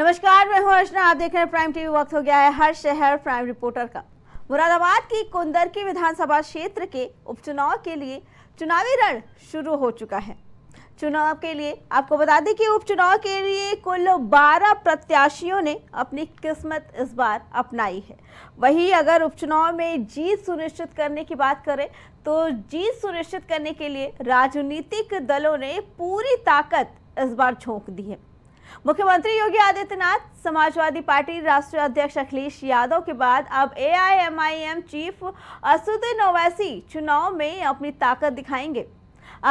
नमस्कार मैं हूं अर्चना आप देख रहे हैं प्राइम टीवी वक्त हो गया है हर शहर प्राइम रिपोर्टर का मुरादाबाद की कुंदरकी विधानसभा क्षेत्र के उपचुनाव के लिए चुनावी रण शुरू हो चुका है चुनाव के लिए आपको बता दें कि उपचुनाव के लिए कुल 12 प्रत्याशियों ने अपनी किस्मत इस बार अपनाई है वहीं अगर उपचुनाव में जीत सुनिश्चित करने की बात करें तो जीत सुनिश्चित करने के लिए राजनीतिक दलों ने पूरी ताकत इस बार झोंक दी है मुख्यमंत्री योगी आदित्यनाथ समाजवादी पार्टी राष्ट्रीय अध्यक्ष अखिलेश यादव के बाद अब एआईएमआईएम चीफ असुद्दीन ओवैसी चुनाव में अपनी ताकत दिखाएंगे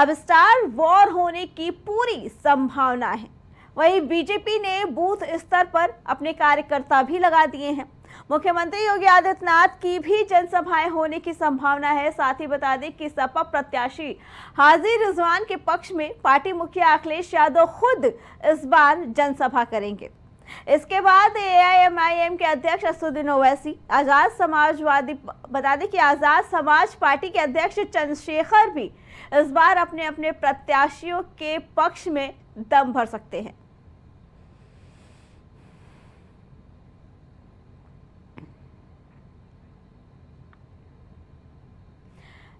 अब स्टार वॉर होने की पूरी संभावना है वहीं बीजेपी ने बूथ स्तर पर अपने कार्यकर्ता भी लगा दिए हैं मुख्यमंत्री योगी आदित्यनाथ की भी जनसभाएं होने की संभावना है साथ ही बता दें कि सपा प्रत्याशी हाजी रिजवान के पक्ष में पार्टी मुखिया अखिलेश यादव खुद इस बार जनसभा करेंगे इसके बाद एआईएमआईएम के अध्यक्ष असुद्दीन ओवैसी आज़ाद समाजवादी बता दें कि आज़ाद समाज पार्टी के अध्यक्ष चंद्रशेखर भी इस बार अपने अपने प्रत्याशियों के पक्ष में दम भर सकते हैं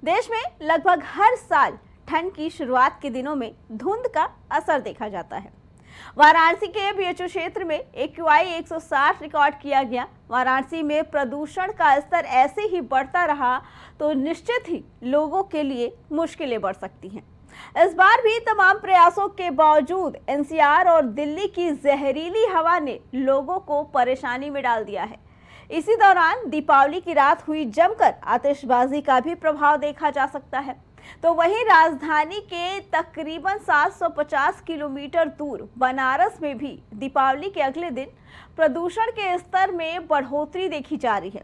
देश में लगभग हर साल ठंड की शुरुआत के दिनों में धुंध का असर देखा जाता है वाराणसी के बीएचयू क्षेत्र में एक सौ 160 रिकॉर्ड किया गया वाराणसी में प्रदूषण का स्तर ऐसे ही बढ़ता रहा तो निश्चित ही लोगों के लिए मुश्किलें बढ़ सकती हैं इस बार भी तमाम प्रयासों के बावजूद एनसीआर और दिल्ली की जहरीली हवा ने लोगों को परेशानी में डाल दिया है इसी दौरान दीपावली की रात हुई जमकर आतिशबाजी का भी प्रभाव देखा जा सकता है तो वहीं राजधानी के तकरीबन 750 किलोमीटर दूर बनारस में भी दीपावली के अगले दिन प्रदूषण के स्तर में बढ़ोतरी देखी जा रही है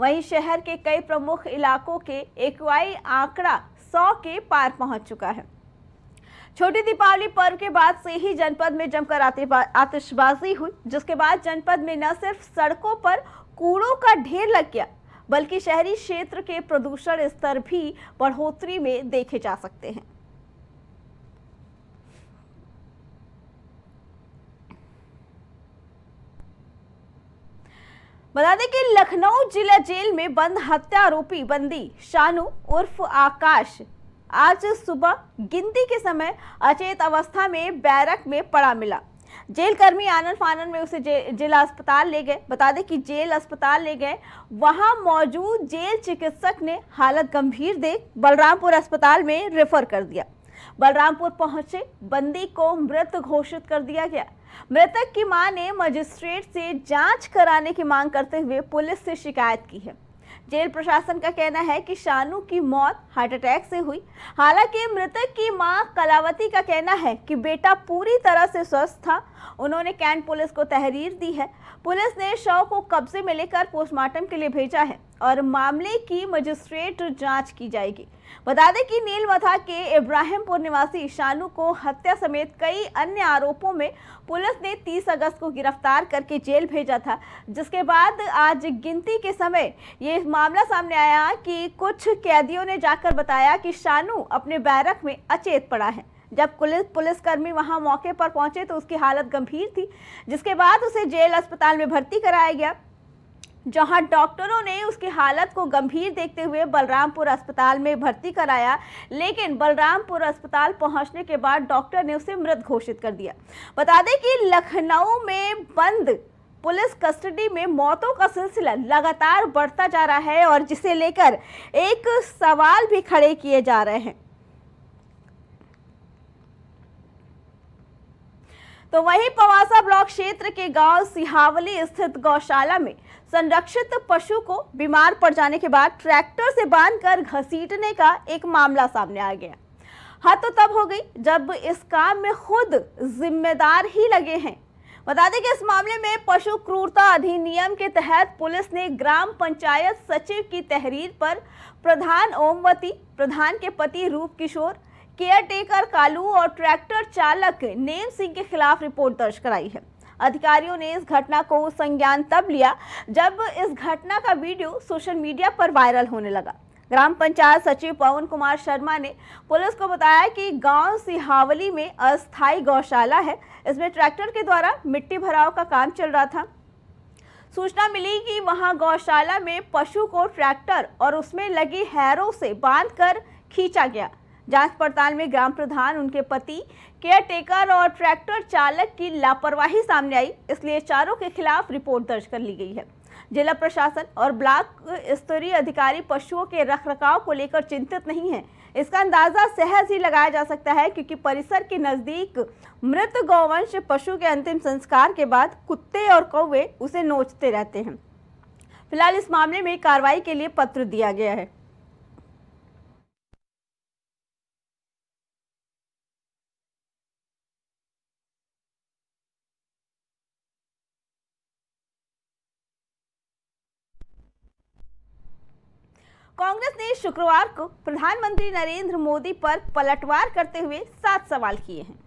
वहीं शहर के कई प्रमुख इलाकों के एकवाई आंकड़ा 100 के पार पहुंच चुका है छोटी दीपावली पर्व के बाद से ही जनपद में जमकर आतिशबाजी हुई जिसके बाद जनपद में न सिर्फ सड़कों पर कूड़ों का ढेर लग गया बल्कि शहरी क्षेत्र के प्रदूषण स्तर भी बढ़ोतरी में देखे जा सकते हैं बता दें कि लखनऊ जिला जेल में बंद हत्या आरोपी बंदी शानू उर्फ आकाश आज सुबह गिनती के समय अचेत अवस्था में बैरक में पड़ा मिला जेल कर्मी आनन फानन में उसे जे, जेल अस्पताल ले गए बता दें कि जेल अस्पताल ले गए वहां मौजूद जेल चिकित्सक ने हालत गंभीर देख बलरामपुर अस्पताल में रेफर कर दिया बलरामपुर पहुंचे बंदी को मृत घोषित कर दिया गया मृतक की मां ने मजिस्ट्रेट से जांच कराने की मांग करते हुए पुलिस से शिकायत की है जेल प्रशासन का कहना है कि शानू की मौत हार्ट अटैक से हुई हालांकि मृतक की मां कलावती का कहना है कि बेटा पूरी तरह से स्वस्थ था उन्होंने कैंट पुलिस को तहरीर दी है पुलिस ने शव को कब्जे में लेकर पोस्टमार्टम के लिए भेजा है और मामले की मजिस्ट्रेट जांच की जाएगी बता दें कि नीलमथा के इब्राहिमपुर निवासी शानू को हत्या समेत कई अन्य आरोपों में पुलिस ने 30 अगस्त को गिरफ्तार करके जेल भेजा था जिसके बाद आज गिनती के समय ये मामला सामने आया कि कुछ कैदियों ने जाकर बताया कि शानू अपने बैरक में अचेत पड़ा है जब पुलिस पुलिसकर्मी वहां मौके पर पहुंचे तो उसकी हालत गंभीर थी जिसके बाद उसे जेल अस्पताल में भर्ती कराया गया जहां डॉक्टरों ने उसकी हालत को गंभीर देखते हुए बलरामपुर अस्पताल में भर्ती कराया लेकिन बलरामपुर अस्पताल पहुंचने के बाद डॉक्टर ने उसे मृत घोषित कर दिया बता दें कि लखनऊ में बंद पुलिस कस्टडी में मौतों का सिलसिला लगातार बढ़ता जा रहा है और जिसे लेकर एक सवाल भी खड़े किए जा रहे हैं तो वहीं पवासा ब्लॉक क्षेत्र के गांव सिहावली स्थित गौशाला में संरक्षित पशु को बीमार पड़ जाने के बाद ट्रैक्टर से बांधकर घसीटने का एक मामला सामने आ गया हद तो तब हो गई जब इस काम में खुद जिम्मेदार ही लगे हैं बता दें कि इस मामले में पशु क्रूरता अधिनियम के तहत पुलिस ने ग्राम पंचायत सचिव की तहरीर पर प्रधान ओमवती प्रधान के पति रूप किशोर केयर टेकर कालू और ट्रैक्टर चालक नेम सिंह के खिलाफ रिपोर्ट दर्ज कराई है अधिकारियों ने इस घटना को संज्ञान तब लिया जब इस घटना का वीडियो सोशल मीडिया पर वायरल होने लगा ग्राम पंचायत सचिव पवन कुमार शर्मा ने पुलिस को बताया कि गांव सिहावली में अस्थाई गौशाला है इसमें ट्रैक्टर के द्वारा मिट्टी भराव का काम चल रहा था सूचना मिली कि वहां गौशाला में पशु को ट्रैक्टर और उसमें लगी हैरों से बांधकर खींचा गया जांच पड़ताल में ग्राम प्रधान उनके पति केयर टेकर और ट्रैक्टर चालक की लापरवाही सामने आई इसलिए चारों के खिलाफ रिपोर्ट दर्ज कर ली गई है जिला प्रशासन और ब्लॉक स्तरीय अधिकारी पशुओं के रखरखाव को लेकर चिंतित नहीं है इसका अंदाजा सहज ही लगाया जा सकता है क्योंकि परिसर के नज़दीक मृत गौवंश पशु के अंतिम संस्कार के बाद कुत्ते और कौवे उसे नोचते रहते हैं फिलहाल इस मामले में कार्रवाई के लिए पत्र दिया गया है कांग्रेस ने शुक्रवार को प्रधानमंत्री नरेंद्र मोदी पर पलटवार करते हुए सात सवाल किए हैं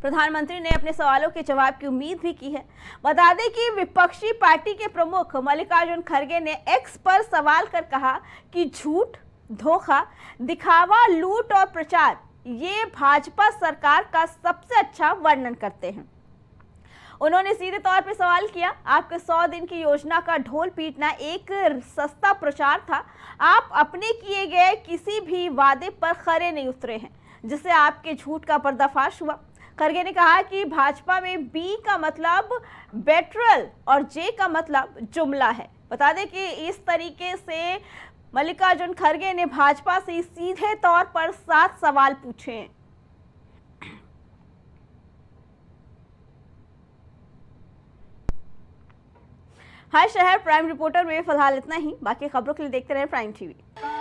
प्रधानमंत्री ने अपने सवालों के जवाब की उम्मीद भी की है बता दें कि विपक्षी पार्टी के प्रमुख मल्लिकार्जुन खड़गे ने एक्स पर सवाल कर कहा कि झूठ धोखा दिखावा लूट और प्रचार ये भाजपा सरकार का सबसे अच्छा वर्णन करते हैं उन्होंने सीधे तौर पर सवाल किया आपके सौ दिन की योजना का ढोल पीटना एक सस्ता प्रचार था आप अपने किए गए किसी भी वादे पर खरे नहीं उतरे हैं जिससे आपके झूठ का पर्दाफाश हुआ खरगे ने कहा कि भाजपा में बी का मतलब बेटरल और जे का मतलब जुमला है बता दें कि इस तरीके से मल्लिकार्जुन खड़गे ने भाजपा से सीधे तौर पर सात सवाल पूछे हैं हर शहर प्राइम रिपोर्टर में फिलहाल इतना ही बाकी खबरों के लिए देखते रहे प्राइम टीवी